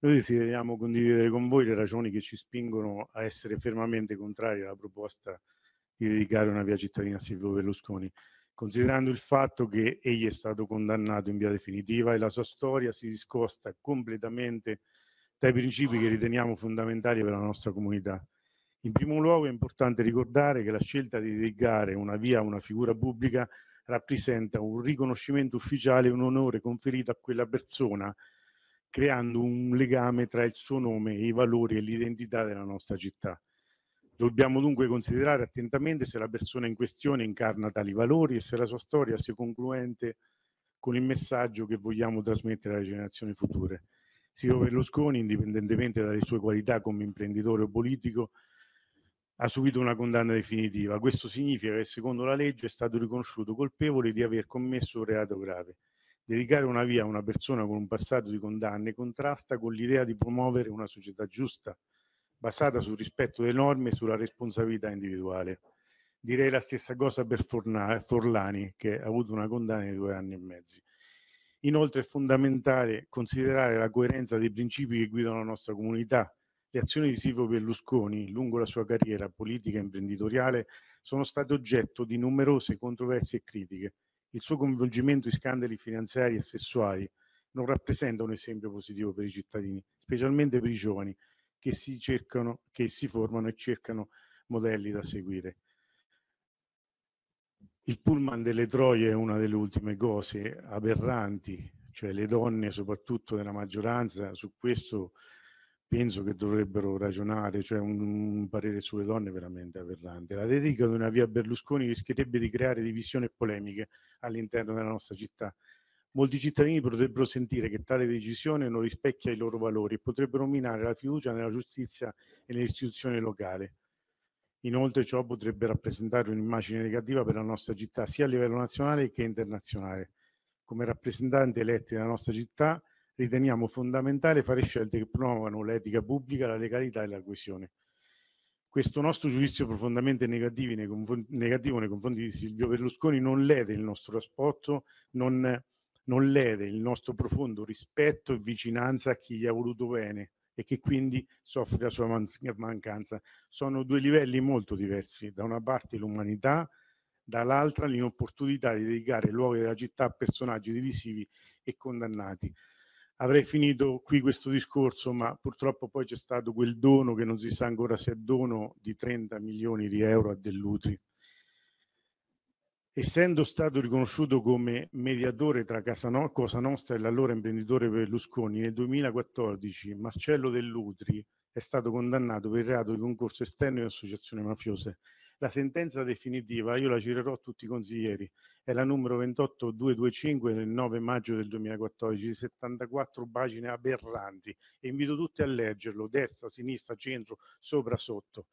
Noi desideriamo condividere con voi le ragioni che ci spingono a essere fermamente contrari alla proposta di dedicare una via cittadina a Silvio Berlusconi, considerando il fatto che egli è stato condannato in via definitiva e la sua storia si discosta completamente dai principi che riteniamo fondamentali per la nostra comunità. In primo luogo è importante ricordare che la scelta di dedicare una via a una figura pubblica rappresenta un riconoscimento ufficiale e un onore conferito a quella persona creando un legame tra il suo nome, i valori e l'identità della nostra città. Dobbiamo dunque considerare attentamente se la persona in questione incarna tali valori e se la sua storia sia congruente con il messaggio che vogliamo trasmettere alle generazioni future. Silvio Berlusconi, indipendentemente dalle sue qualità come imprenditore o politico, ha subito una condanna definitiva. Questo significa che secondo la legge è stato riconosciuto colpevole di aver commesso un reato grave. Dedicare una via a una persona con un passato di condanne contrasta con l'idea di promuovere una società giusta, basata sul rispetto delle norme e sulla responsabilità individuale. Direi la stessa cosa per Forlani, che ha avuto una condanna di due anni e mezzo. Inoltre è fondamentale considerare la coerenza dei principi che guidano la nostra comunità. Le azioni di Silvio Berlusconi lungo la sua carriera politica e imprenditoriale sono state oggetto di numerose controversie e critiche, il suo coinvolgimento in scandali finanziari e sessuali non rappresenta un esempio positivo per i cittadini, specialmente per i giovani che si, cercano, che si formano e cercano modelli da seguire. Il pullman delle troie è una delle ultime cose aberranti, cioè le donne, soprattutto nella maggioranza, su questo penso che dovrebbero ragionare, cioè un, un parere sulle donne veramente aberrante. La dedica di una via Berlusconi rischierebbe di creare divisioni e polemiche all'interno della nostra città. Molti cittadini potrebbero sentire che tale decisione non rispecchia i loro valori e potrebbero minare la fiducia nella giustizia e nell'istituzione locale. Inoltre ciò potrebbe rappresentare un'immagine negativa per la nostra città sia a livello nazionale che internazionale. Come rappresentanti eletti della nostra città riteniamo fondamentale fare scelte che promuovano l'etica pubblica, la legalità e la coesione. Questo nostro giudizio profondamente negativo nei, confronti, di Silvio Berlusconi non lede il nostro rapporto, non, non lede il nostro profondo rispetto e vicinanza a chi gli ha voluto bene e che quindi soffre la sua man- mancanza. Sono due livelli molto diversi, da una parte l'umanità, dall'altra l'inopportunità di dedicare luoghi della città a personaggi divisivi e condannati avrei finito qui questo discorso, ma purtroppo poi c'è stato quel dono che non si sa ancora se è dono di 30 milioni di euro a Dell'Utri. Essendo stato riconosciuto come mediatore tra Casa no Cosa Nostra e l'allora imprenditore Berlusconi, nel 2014 Marcello Dell'Utri è stato condannato per il reato di concorso esterno e associazione mafiose la sentenza definitiva, io la girerò a tutti i consiglieri, è la numero 28225 del 9 maggio del 2014, 74 pagine aberranti e invito tutti a leggerlo, destra, sinistra, centro, sopra, sotto.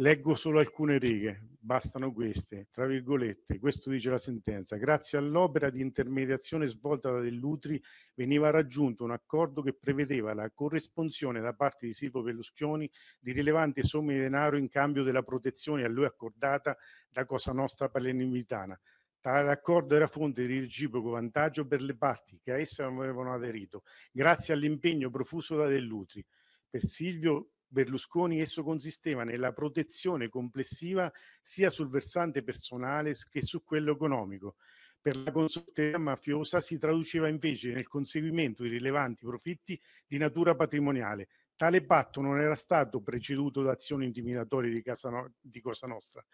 Leggo solo alcune righe, bastano queste, tra virgolette, questo dice la sentenza. Grazie all'opera di intermediazione svolta da Dell'Utri veniva raggiunto un accordo che prevedeva la corresponsione da parte di Silvio Berlusconi di rilevanti somme di denaro in cambio della protezione a lui accordata da Cosa Nostra Palermitana. Tale accordo era fonte di reciproco vantaggio per le parti che a essa non avevano aderito, grazie all'impegno profuso da Dell'Utri. Per Silvio Berlusconi esso consisteva nella protezione complessiva sia sul versante personale che su quello economico. Per la consorteria mafiosa si traduceva invece nel conseguimento di rilevanti profitti di natura patrimoniale. Tale patto non era stato preceduto da azioni intimidatorie di, no- di Cosa Nostra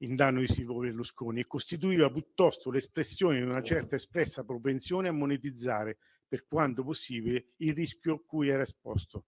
in danno di Silvio Berlusconi e costituiva piuttosto l'espressione di una certa espressa propensione a monetizzare per quanto possibile il rischio cui era esposto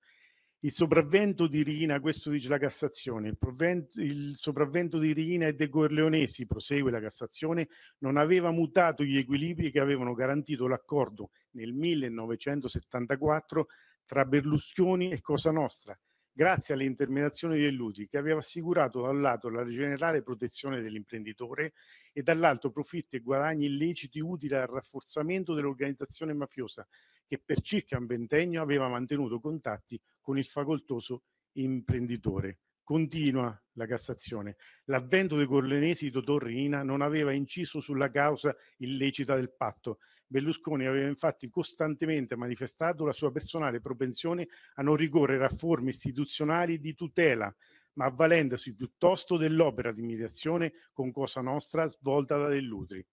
il sopravvento di Rina, questo dice la Cassazione, il, provvento, il sopravvento di Rina e De Corleonesi, prosegue la Cassazione, non aveva mutato gli equilibri che avevano garantito l'accordo nel 1974 tra Berlusconi e Cosa Nostra, grazie alle intermediazioni dell'UTI che aveva assicurato da un lato la generale protezione dell'imprenditore e dall'altro profitti e guadagni illeciti utili al rafforzamento dell'organizzazione mafiosa che per circa un ventennio aveva mantenuto contatti con il facoltoso imprenditore. Continua la Cassazione. L'avvento dei corlenesi di Totò non aveva inciso sulla causa illecita del patto. Berlusconi aveva infatti costantemente manifestato la sua personale propensione a non ricorrere a forme istituzionali di tutela, ma avvalendosi piuttosto dell'opera di mediazione con Cosa Nostra svolta da Dell'Utri.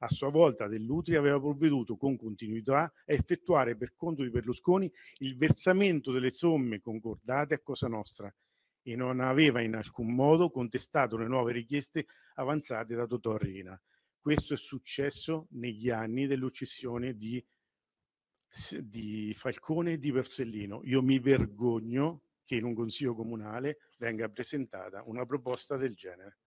A sua volta Dell'Utri aveva provveduto con continuità a effettuare per conto di Berlusconi il versamento delle somme concordate a Cosa Nostra, e non aveva in alcun modo contestato le nuove richieste avanzate da Totò Riina. Questo è successo negli anni dell'uccisione di, di Falcone e di Borsellino. Io mi vergogno che in un consiglio comunale venga presentata una proposta del genere.